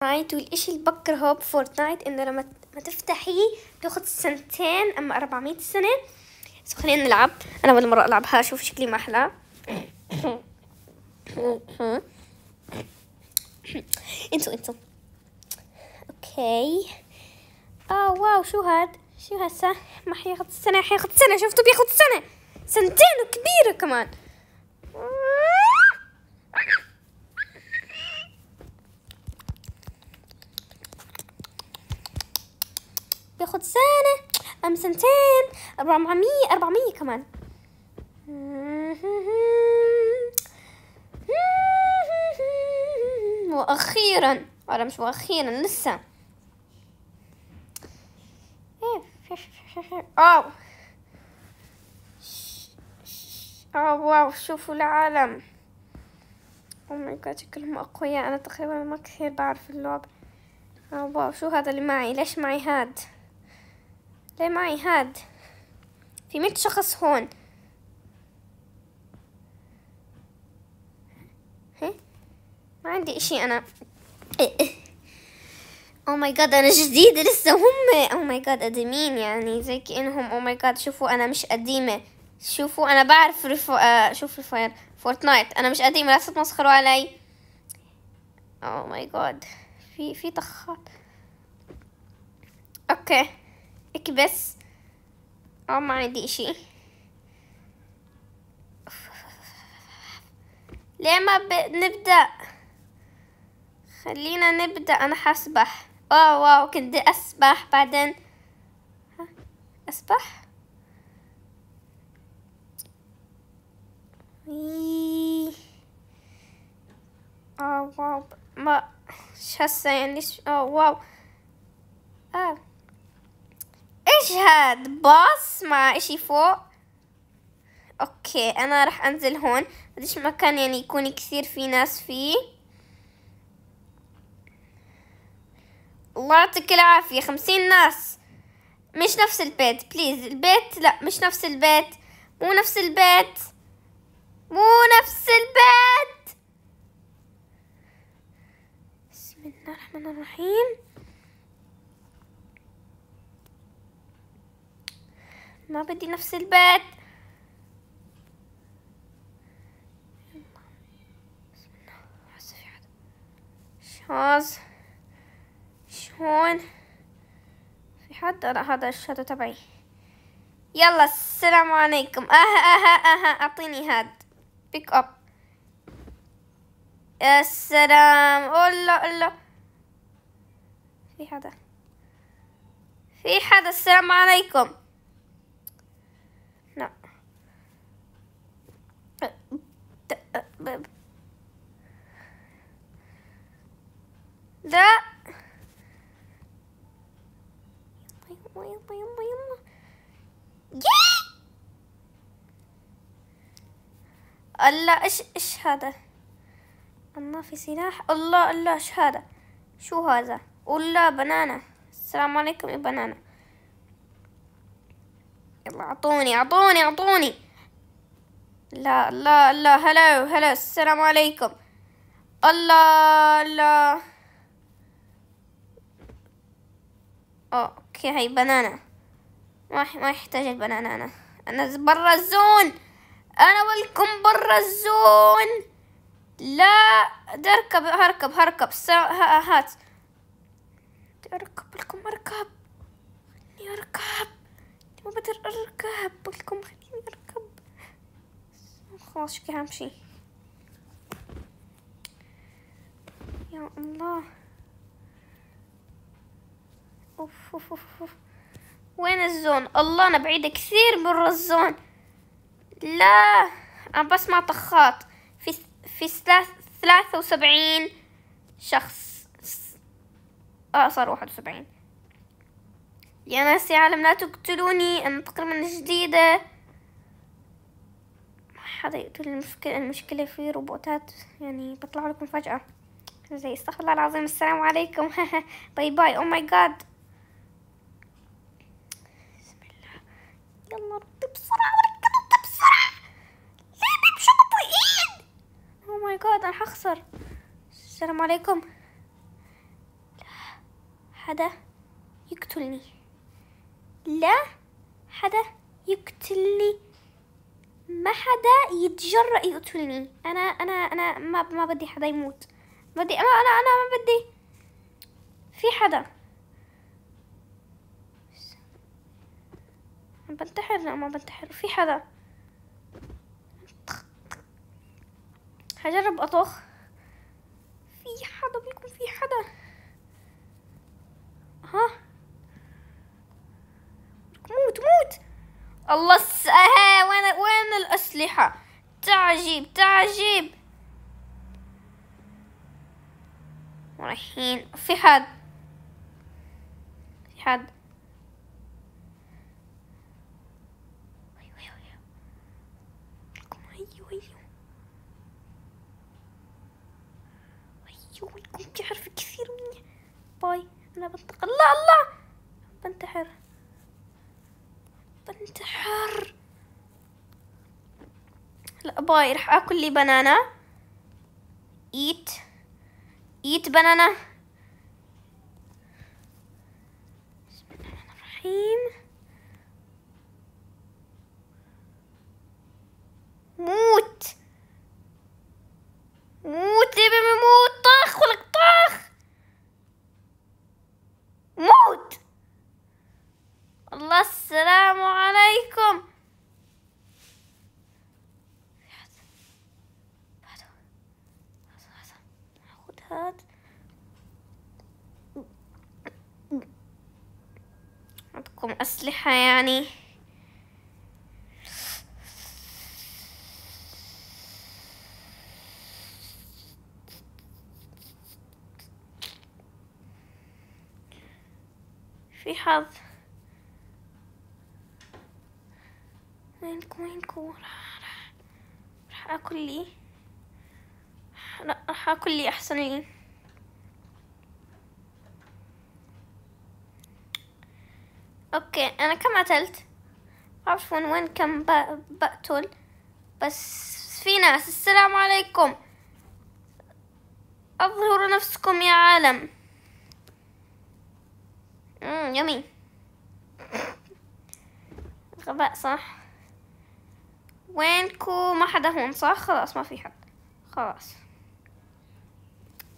فورتنايت والاشي اللي بكرهه بفورتنايت انه لما ما تفتحيه بتاخد سنتين اما 400 سنة بس خلينا نلعب انا اول مرة العبها اشوف شكلي ما احلى انتوا انتوا اوكي اه واو شو هاد شو هسه ما حياخد سنة حياخد سنة شفتوا بياخد سنة سنتين وكبيرة كمان بياخد سنة أم سنتين أربعمية أربعمية كمان مؤخرا ولا مش مؤخرا لسه أو أو واو شوفوا العالم أو ماي جاد شكلهم أقوياء أنا تقريبا ما كثير بعرف اللعب أو واو شو هذا اللي معي ليش معي هاد ليه معي هاد في مية شخص هون إيه؟ ما عندي اشي انا او ماي جاد انا جديدة لسه هم او ماي جاد قديمين يعني زي كأنهم او ماي جاد شوفوا انا مش قديمة شوفوا انا بعرف رفو آه، شوف الفاير فورتنايت انا مش قديمة لا تتمسخروا علي او ماي جاد في في طخات اوكي هيك بس اه ما عندي اشي ليه ما ب... نبدأ خلينا نبدأ انا حسبح واو واو كنت اسبح بعدين اسبح إيه. اه واو ما شو هسه يعني اه واو اه ايش هاد باص مع اشي فوق اوكي انا راح انزل هون بديش مكان يعني يكون كثير في ناس فيه الله يعطيك العافية خمسين ناس مش نفس البيت بليز البيت لا مش نفس البيت مو نفس البيت مو نفس البيت بسم الله الرحمن الرحيم ما بدي نفس البيت شوز شون في حد أنا هذا الشهادة تبعي يلا السلام عليكم اها اها اها أه، اعطيني هاد بيك اب يا سلام اولا اولا في حدا في حدا السلام عليكم الباب طيب. لا يلا يلا يلا يلا الله ايش ايش هذا الله في سلاح الله الله ايش هذا شو هذا الله بنانا السلام عليكم يا بنانا يلا اعطوني اعطوني اعطوني لا لا لا هلا هلا السلام عليكم الله لا اوكي هاي بنانا ما ما يحتاج البنانا انا انا برا الزون انا ولكم برا الزون لا اركب اركب اركب هات اركب لكم اركب اركب ما بقدر اركب لكم خلاص كده همشي يا الله اوف اوف اوف وين الزون الله انا بعيدة كثير برا الزون لا انا بسمع طخات في في ثلاثة وسبعين شخص اه صار واحد وسبعين يا ناس يا عالم لا تقتلوني انا تقريبا جديدة حدا يقتل المشكلة, المشكلة في روبوتات يعني بطلع لكم فجأة زي استغفر الله العظيم السلام عليكم باي باي او ماي جاد بسم الله يلا رد بسرعة ركب رد بسرعة ليه بيمشوا بإيد او ماي جاد انا حخسر السلام عليكم لا حدا يقتلني لا حدا يقتلني ما حدا يتجرأ يقتلني انا انا انا ما ما بدي حدا يموت بدي انا انا انا ما بدي في حدا عم بنتحر لا ما بنتحر في حدا هجرب اطخ في حدا بيكون في حدا ها موت موت الله ها وين وين الأسلحة تعجيب تعجيب رايحين في حد في حد يكون بيعرف كثير مني باي انا بنتقل لا الله بنتحر انت حر لا باي رح اكل لي بنانا ايت ايت بنانا بسم الله الرحمن الرحيم الأسلحة يعني في حظ وينكو وينكو راح راح راح اكل لي راح اكل لي احسن لي اوكي انا كم قتلت عفوا وين كم بقتل بس في ناس السلام عليكم اظهروا نفسكم يا عالم امم يمي غباء صح وينكو ما حدا هون صح خلاص ما في حد خلاص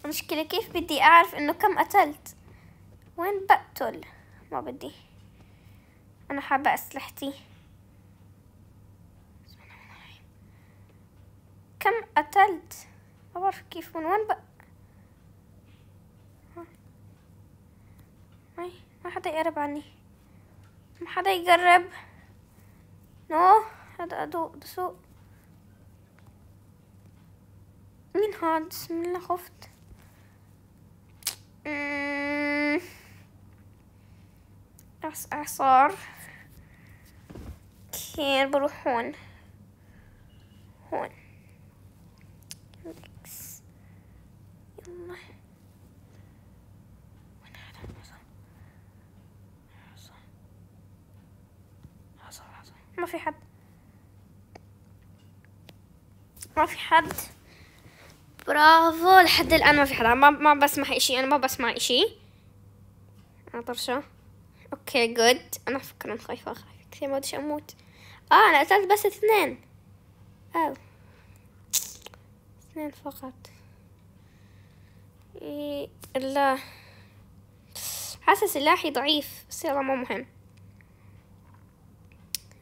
المشكلة كيف بدي اعرف انه كم قتلت وين بقتل ما بدي أنا حابة أسلحتي كم قتلت ما بعرف كيف من وين بقى ما حدا يقرب عني ما حدا يقرب نو هذا ادو دسو مين هاد بسم الله خفت أمم. اعصار عصار كتير بروح هون هون ريلاكس يلا وين هذا الحصان حصان حصان ما في حد ما في حد برافو لحد الان ما في حدا ما ما بسمع اشي انا ما بسمع اشي انا طرشه اوكي جود انا فكرا خايفه خايفه كثير ما بديش اموت اه انا قتلت بس اثنين او اثنين فقط إيه لا حاسة سلاحي ضعيف بس يلا مو مهم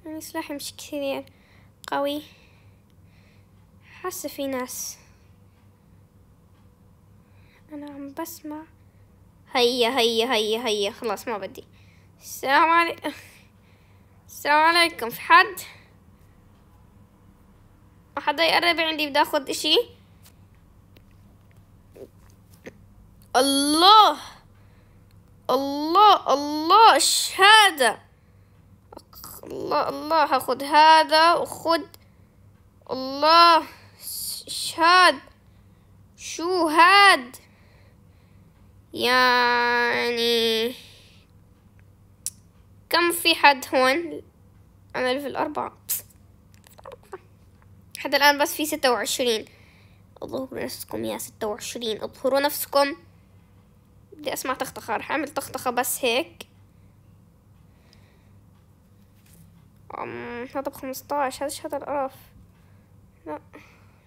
يعني سلاحي مش كثير قوي حاسة في ناس أنا عم بسمع هيا هيا هيا هيا خلاص ما بدي السلام عليكم السلام عليكم في حد ما حدا يقرب عندي بدي اخذ اشي الله الله الله ايش هذا الله الله هاخد هذا وخد الله ايش هاد شو هاد يعني كم في حد هون انا ليفل اربعة حتى الان بس في ستة وعشرين اظهروا نفسكم يا ستة وعشرين اظهروا نفسكم بدي اسمع تختخة رح اعمل تختخة بس هيك أم هذا بخمسطاش هذا هذا القرف لا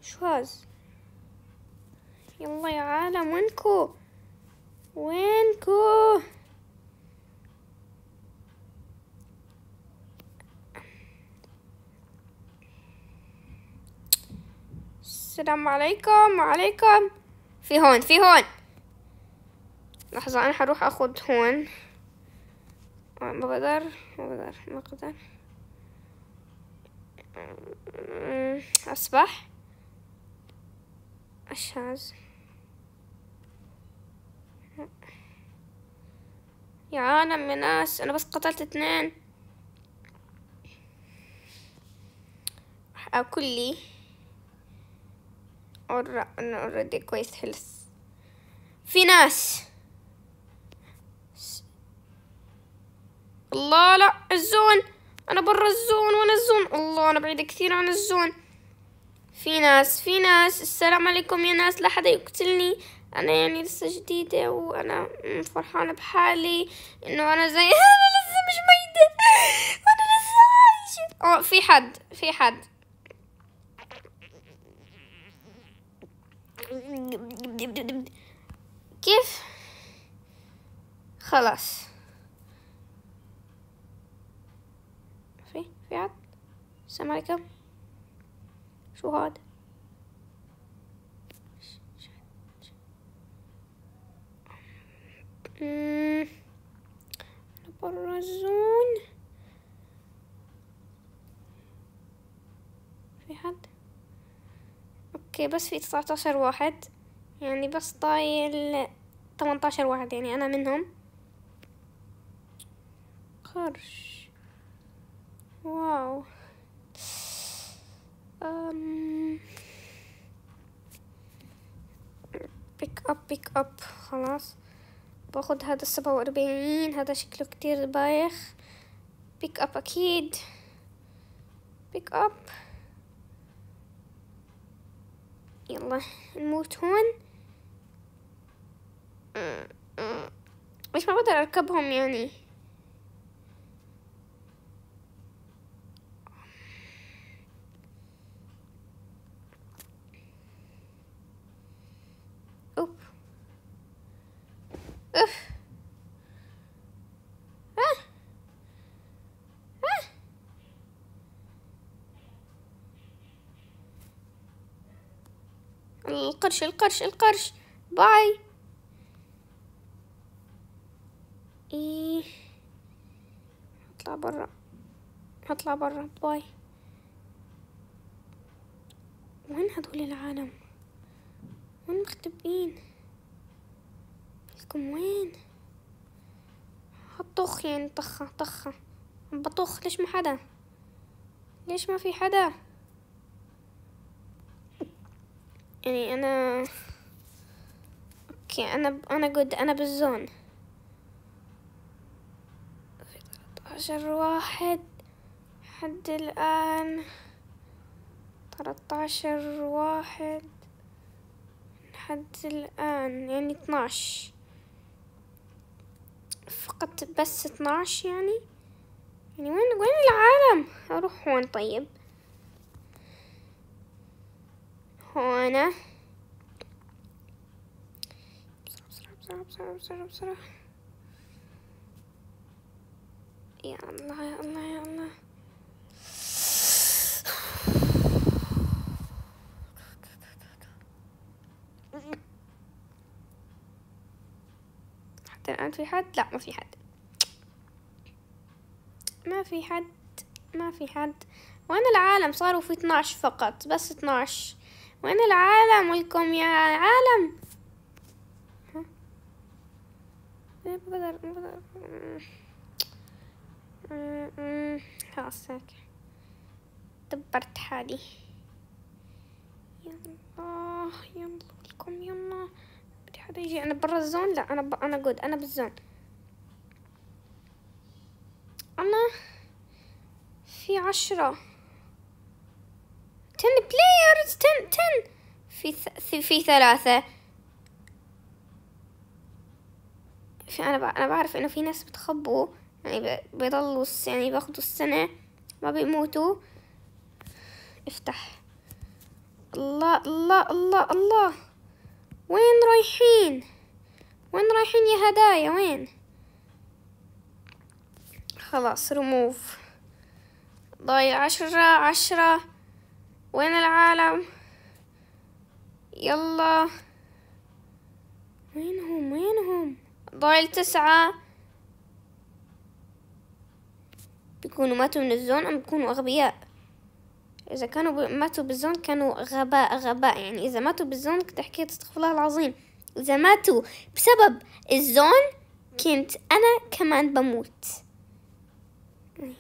شو هاز يلا يا عالم وينكو وينكو السلام عليكم عليكم في هون في هون لحظة انا هروح اخد هون ما بقدر ما بقدر ما بقدر اسبح أشاز يا عالم يا ناس انا بس قتلت اثنين راح اكل لي انا اوريدي كويس خلص في ناس الله لا الزون انا برا الزون وانا الزون الله انا بعيدة كثير عن الزون في ناس في ناس السلام عليكم يا ناس لا حدا يقتلني انا يعني لسه جديدة وانا فرحانة بحالي انه انا زي انا لسه مش ميتة انا لسه عايشة اه في حد في حد كيف خلاص في في عد السلام عليكم شو هاد برا الزون اوكي بس في تسعة عشر واحد يعني بس طايل عشر واحد يعني انا منهم خرش واو أم... بيك اب بيك اب خلاص باخد هذا السبعة واربعين هذا شكله كتير بايخ بيك اب اكيد بيك اب يلا نموت هون مش ما بقدر اركبهم يعني القرش القرش القرش باي ايه اطلع برا اطلع برا باي وين هدول العالم وين مختبئين لكم وين هطخ يعني طخة طخة بطخ ليش ما حدا ليش ما في حدا يعني انا اوكي انا انا جود انا بالزون عشر واحد حد الآن عشر واحد حد الآن يعني اتناش فقط بس اتناش يعني يعني وين وين العالم اروح وين طيب هنا بسرعة بسرعة بسرعة بسرعة بسرعة يا الله يا الله يا الله حتى الآن في حد لا ما في حد ما في حد ما في حد وين العالم صاروا في 12 فقط بس 12 وين العالم ولكم يا عالم بقدر بقدر خلاص هيك دبرت حالي يلا يلا ولكم يلا بدي حدا يجي انا برا الزون لا انا ب... انا جود انا بالزون انا في عشرة 10 بلايرز 10 10 في ث... في ثلاثة في أنا ب... أنا بعرف إنه في ناس بتخبوا يعني ب... بيضلوا يعني بياخدوا السنة ما بيموتوا افتح الله الله الله الله وين رايحين وين رايحين يا هدايا وين خلاص رموف ضايع عشرة عشرة وين العالم يلا وينهم وينهم ضايل تسعة بيكونوا ماتوا من الزون أم بيكونوا أغبياء إذا كانوا ماتوا بالزون كانوا غباء غباء يعني إذا ماتوا بالزون كنت حكيت استغفر الله العظيم إذا ماتوا بسبب الزون كنت أنا كمان بموت أي.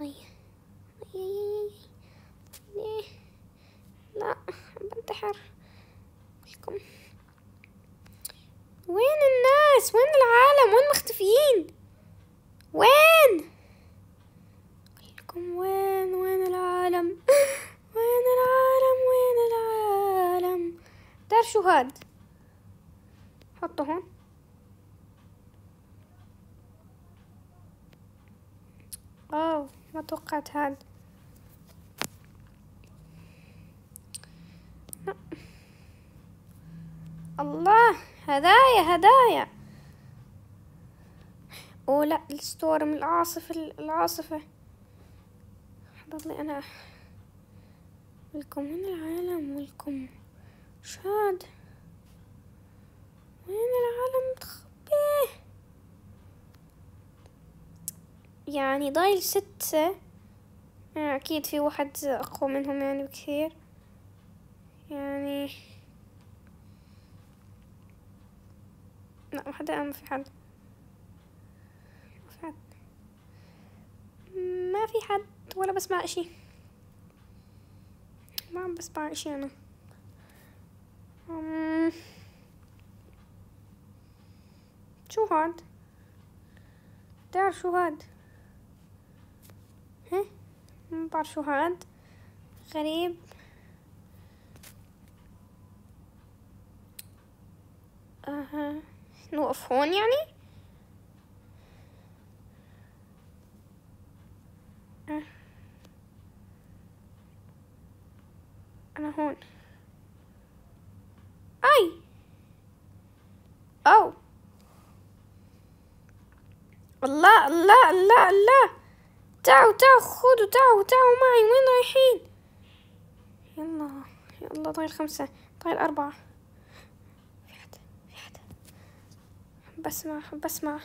أي. أي. لا بنتحر لكم وين الناس وين العالم وين مختفيين وين لكم وين وين العالم وين العالم وين العالم دار شو هاد حطه هون اوه ما توقعت هاد هدايا هدايا او لا الستور من العاصفة العاصفة حضر لي انا لكم وين العالم ولكم شاد وين العالم متخبي يعني ضايل ستة اكيد في واحد اقوى منهم يعني بكثير يعني لا ما حدا ما في حد ما في حد ما في حد ولا بسمع اشي ما عم بسمع اشي انا شو هاد بتعرف شو هاد ها ما بعرف شو هاد غريب Uh-huh. نوقف هون يعني انا هون اي او الله الله الله الله تعوا تعوا خدوا تعوا تعوا معي وين رايحين يلا يلا طير خمسة طير أربعة بسمع بسمع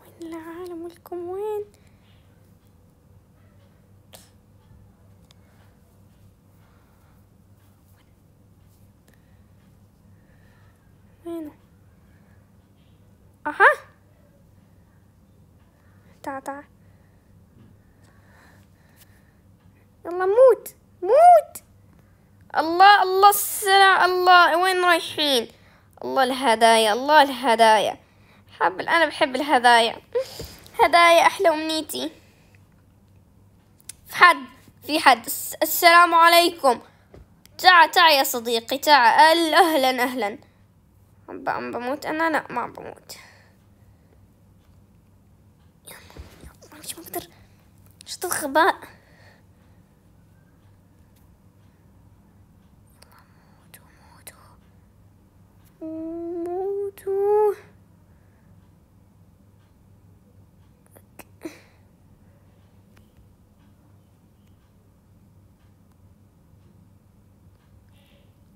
وين العالم ولكم وين وين اها تعال تعال الله الله السلام الله وين رايحين الله الهدايا الله الهدايا حب انا بحب الهدايا هدايا احلى امنيتي في حد في حد السلام عليكم تعا تعا يا صديقي تعا اهلا اهلا عم بموت انا لا ما عم بموت ما بقدر شو الغباء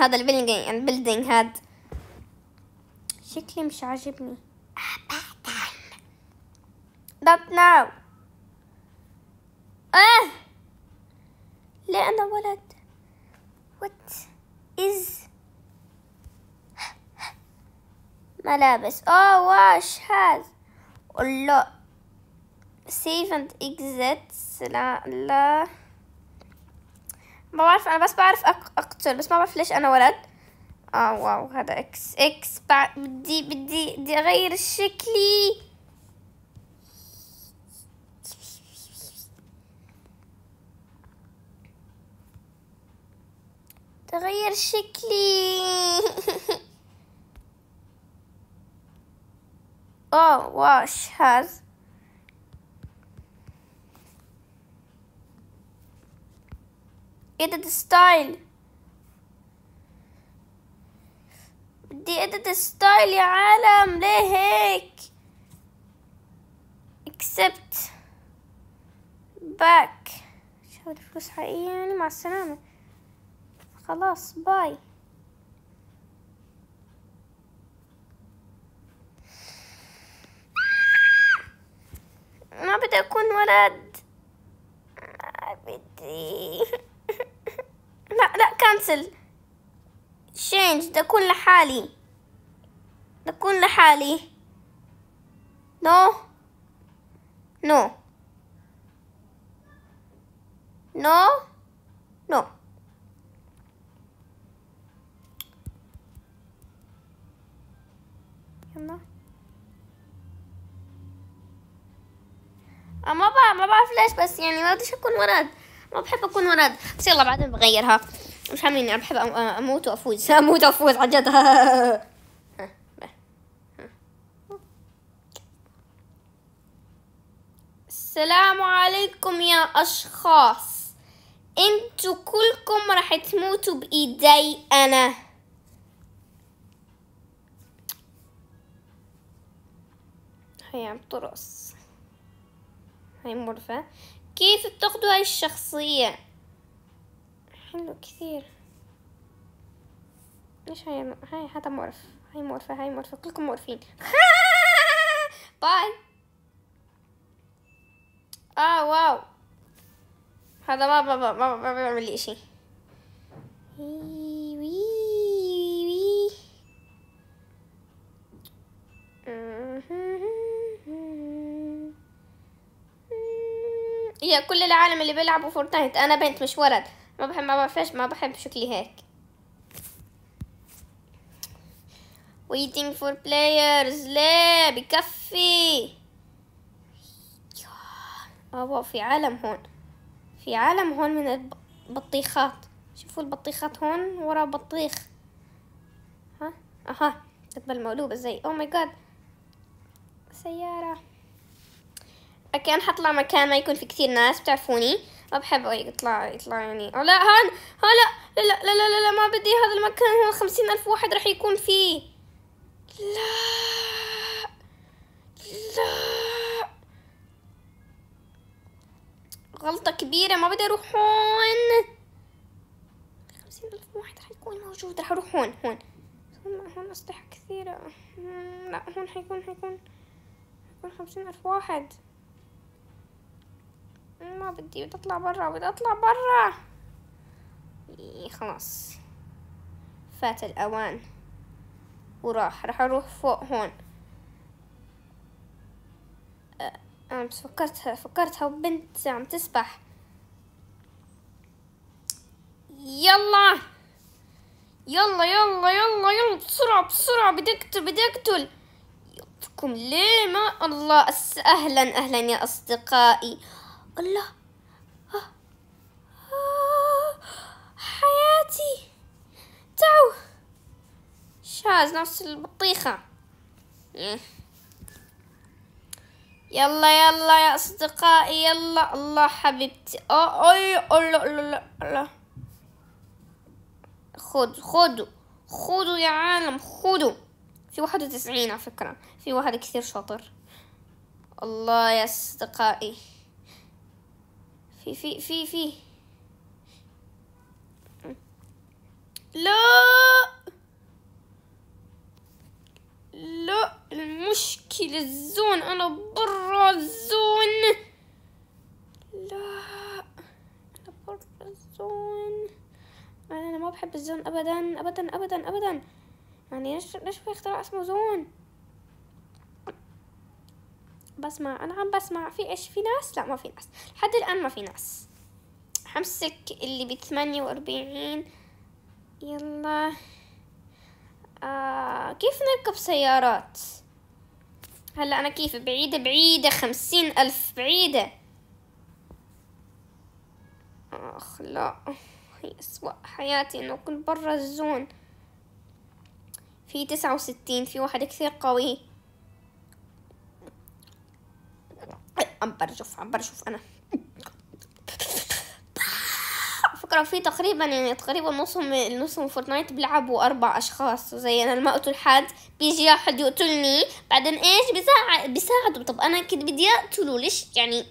هذا البيلدينج البيلدينج هاد شكلي مش عاجبني ابدا not now اه ليه انا ولد وات از ملابس اوه oh, واش هذا والله save and لا لا ما بعرف انا بس بعرف اقتل بس ما بعرف ليش انا ولد اه واو هذا اكس اكس بدي بدي بدي اغير شكلي تغير شكلي اوه واش هذا ادت ستايل بدي ادت ستايل يا عالم ليه هيك اكسبت باك شو الفلوس حقيقية يعني مع السلامة خلاص باي ما بدي أكون ولد ما بدي لا كنسل change ده كل لحالي ده كل لحالي نو نو نو نو يلا ما ما بعرف ليش بس يعني ما بديش اكون ورد ما بحب اكون ورد بس يلا بعدين بغيرها مش همين انا بحب اموت وافوز اموت وافوز عن جد السلام عليكم يا اشخاص انتوا كلكم راح تموتوا بايدي انا هيا عم ترقص هي مرفه كيف بتاخدوا هاي الشخصيه حلو كثير ايش هاي هاي هذا مورف هاي مورفة هاي مورفة كلكم مورفين باي اه واو هذا ما بابا ما بابا ما بيعمل لي اشي يا كل العالم اللي بيلعبوا فورتنايت انا بنت مش ولد ما بحب ما بعرفش ما بحب شكلي هيك waiting for players لا بكفي اه في عالم هون في عالم هون من البطيخات شوفوا البطيخات هون ورا بطيخ ها اها كتبة المقلوبة زي او ماي جاد سيارة اكان حطلع مكان ما يكون في كثير ناس بتعرفوني ما بحب اي يطلع يطلع يعني لا هان ها لا لا لا لا, لا, ما بدي هذا المكان هو خمسين الف واحد راح يكون فيه لا لا غلطة كبيرة ما بدي اروح هون خمسين الف واحد راح يكون موجود راح اروح هون هون هون اسلحة كثيرة لا هون حيكون حيكون حيكون خمسين الف واحد ما بدي بدي اطلع برا بدي اطلع برا إيه، خلاص فات الاوان وراح راح اروح فوق هون انا بس فكرتها فكرتها وبنت عم تسبح يلا يلا يلا يلا يلا بسرعة بسرعة بدي اقتل بدي اقتل يقتلكم ليه ما الله أهلا أهلا يا أصدقائي الله آه. آه. حياتي تعو شاز نفس البطيخة إيه. يلا يلا يا أصدقائي يلا الله حبيبتي أوه أوه الله الله الله خذوا خذوا خذوا يا عالم خذوا في واحد وتسعين على فكرة في واحد كثير شاطر الله يا أصدقائي في في في في لا لا المشكلة الزون أنا برا الزون لا أنا برا الزون أنا ما بحب الزون أبدا أبدا أبدا أبدا يعني ليش ليش في اختراع اسمه زون بسمع أنا عم بسمع في إيش في ناس لا ما في ناس لحد الآن ما في ناس حمسك اللي بثمانية وأربعين يلا آه كيف نركب سيارات هلا أنا كيف بعيدة بعيدة خمسين ألف بعيدة آخ لا هي أسوأ حياتي إنه كنت برا الزون في تسعة وستين في واحد كثير قوي عم برجف عم برجف انا فكرة في تقريبا يعني تقريبا نصهم نصهم فورتنايت بيلعبوا اربع اشخاص زي انا لما اقتل حد بيجي احد يقتلني بعدين ايش بيساعد بيساعدوا طب انا كنت بدي اقتله ليش يعني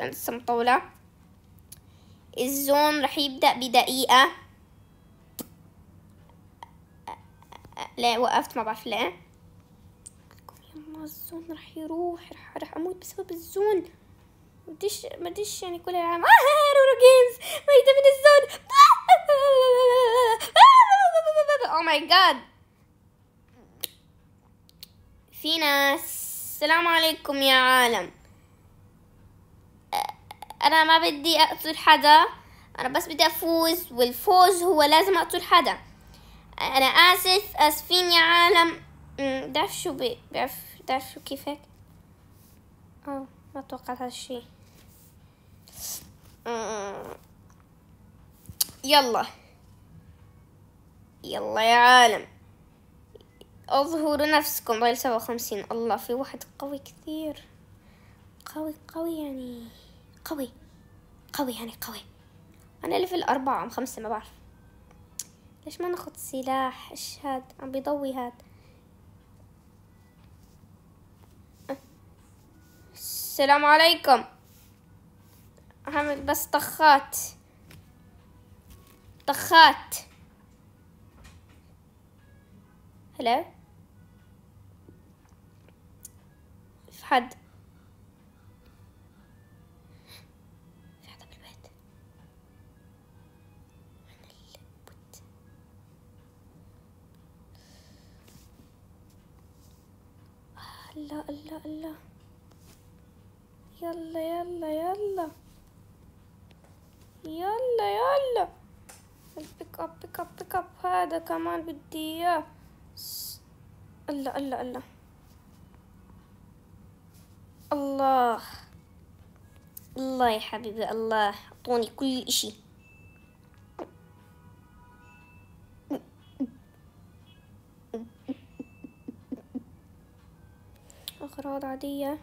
انا لسه مطولة الزون رح يبدأ بدقيقة لا وقفت ما بعرف ليه آه، الزون راح يروح راح, راح اموت بسبب الزون مديش مديش يعني كل العالم آه رورو جيمز ميتة من الزون او ماي جاد في ناس السلام عليكم يا عالم آه، انا ما بدي اقتل حدا انا بس بدي افوز والفوز هو لازم اقتل حدا انا اسف اسفين يا عالم بعرف شو بعرف تعرفوا كيفك اه ما توقعت هالشي آه، يلا يلا يا عالم اظهروا نفسكم ضايل سبعة وخمسين الله في واحد قوي كثير قوي قوي يعني قوي قوي يعني قوي انا ليفل اربعة ام خمسة ما بعرف ليش ما ناخد سلاح ايش هاد عم بيضوي هاد السلام عليكم هعمل بس طخات طخات هلا في حد في بالبيت الله الله الله يلا يلا يلا يلا يلا البيك اب بيك اب بيك اب هذا كمان بدي اياه الله الله الله الله الله يا حبيبي الله اعطوني كل اشي اغراض عاديه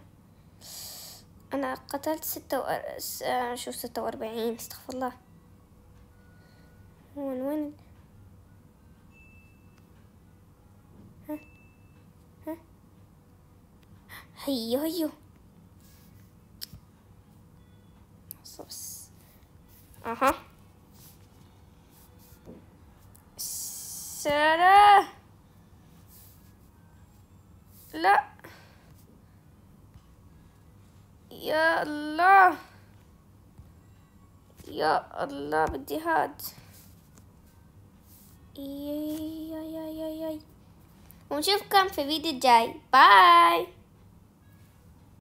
أنا قتلت ستة و آه، شوف ستة وأربعين استغفر الله وين وين ها ها هيو هيو بس أها سارة لا يا الله يا الله بدي هاد ونشوفكم في فيديو جاي باي